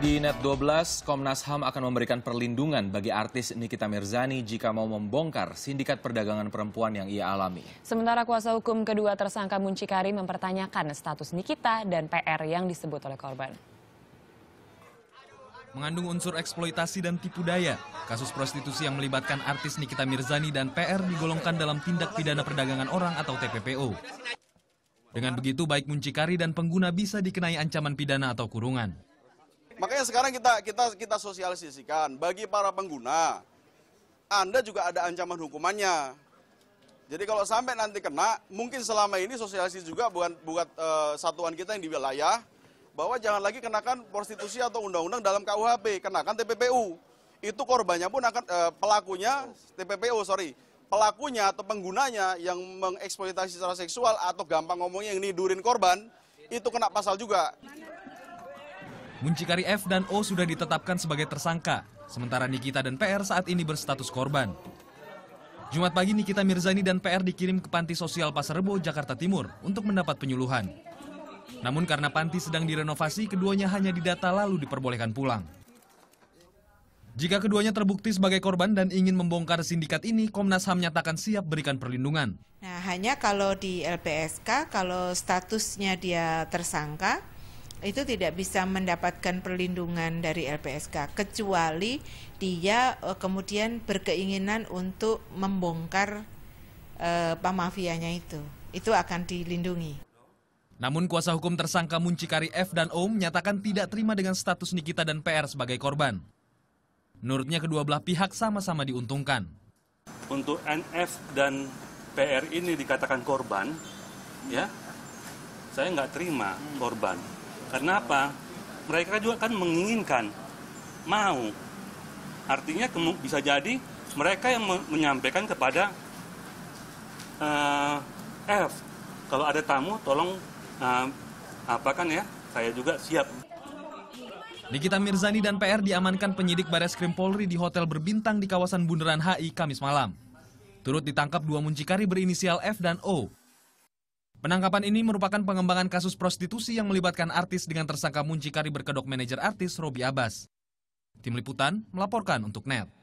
Di Net 12, Komnas HAM akan memberikan perlindungan bagi artis Nikita Mirzani jika mau membongkar sindikat perdagangan perempuan yang ia alami. Sementara kuasa hukum kedua tersangka muncikari mempertanyakan status Nikita dan PR yang disebut oleh korban. Mengandung unsur eksploitasi dan tipu daya, kasus prostitusi yang melibatkan artis Nikita Mirzani dan PR digolongkan dalam tindak pidana perdagangan orang atau TPPO. Dengan begitu, baik muncikari dan pengguna bisa dikenai ancaman pidana atau kurungan. Makanya sekarang kita kita kita sosialisasikan bagi para pengguna. Anda juga ada ancaman hukumannya. Jadi kalau sampai nanti kena, mungkin selama ini sosialisasi juga buat buat e, satuan kita yang di wilayah bahwa jangan lagi kenakan prostitusi atau undang-undang dalam KUHP, kenakan TPPU. Itu korbannya pun akan e, pelakunya TPPU, sorry, pelakunya atau penggunanya yang mengeksploitasi secara seksual atau gampang ngomongnya yang nidurin korban itu kena pasal juga. Muncikari F dan O sudah ditetapkan sebagai tersangka, sementara Nikita dan PR saat ini berstatus korban. Jumat pagi Nikita Mirzani dan PR dikirim ke panti sosial Pasar Rebo, Jakarta Timur untuk mendapat penyuluhan. Namun karena panti sedang direnovasi, keduanya hanya didata lalu diperbolehkan pulang. Jika keduanya terbukti sebagai korban dan ingin membongkar sindikat ini, Komnas HAM menyatakan siap berikan perlindungan. Nah, hanya kalau di LPSK, kalau statusnya dia tersangka, itu tidak bisa mendapatkan perlindungan dari LPSK kecuali dia uh, kemudian berkeinginan untuk membongkar uh, pamafianya itu. Itu akan dilindungi. Namun kuasa hukum tersangka muncikari F dan O menyatakan tidak terima dengan status Nikita dan PR sebagai korban. Menurutnya kedua belah pihak sama-sama diuntungkan. Untuk NF dan PR ini dikatakan korban, ya, saya nggak terima korban. Karena apa? Mereka juga kan menginginkan, mau. Artinya bisa jadi mereka yang menyampaikan kepada uh, F, kalau ada tamu tolong uh, kan ya, saya juga siap. Nikita Mirzani dan PR diamankan penyidik Baris Krim Polri di hotel berbintang di kawasan Bundaran HI Kamis malam. Turut ditangkap dua muncikari berinisial F dan O Penangkapan ini merupakan pengembangan kasus prostitusi yang melibatkan artis dengan tersangka muncikari berkedok manajer artis Robi Abbas. Tim Liputan melaporkan untuk NET.